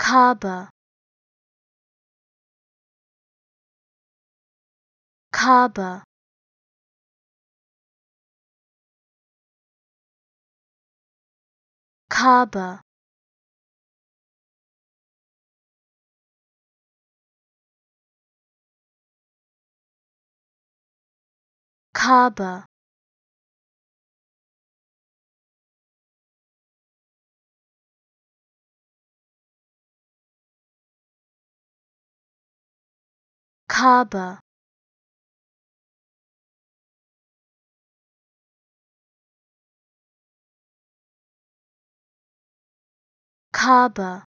Kaba. Kaba. Kaba. Kaba. harbour Carver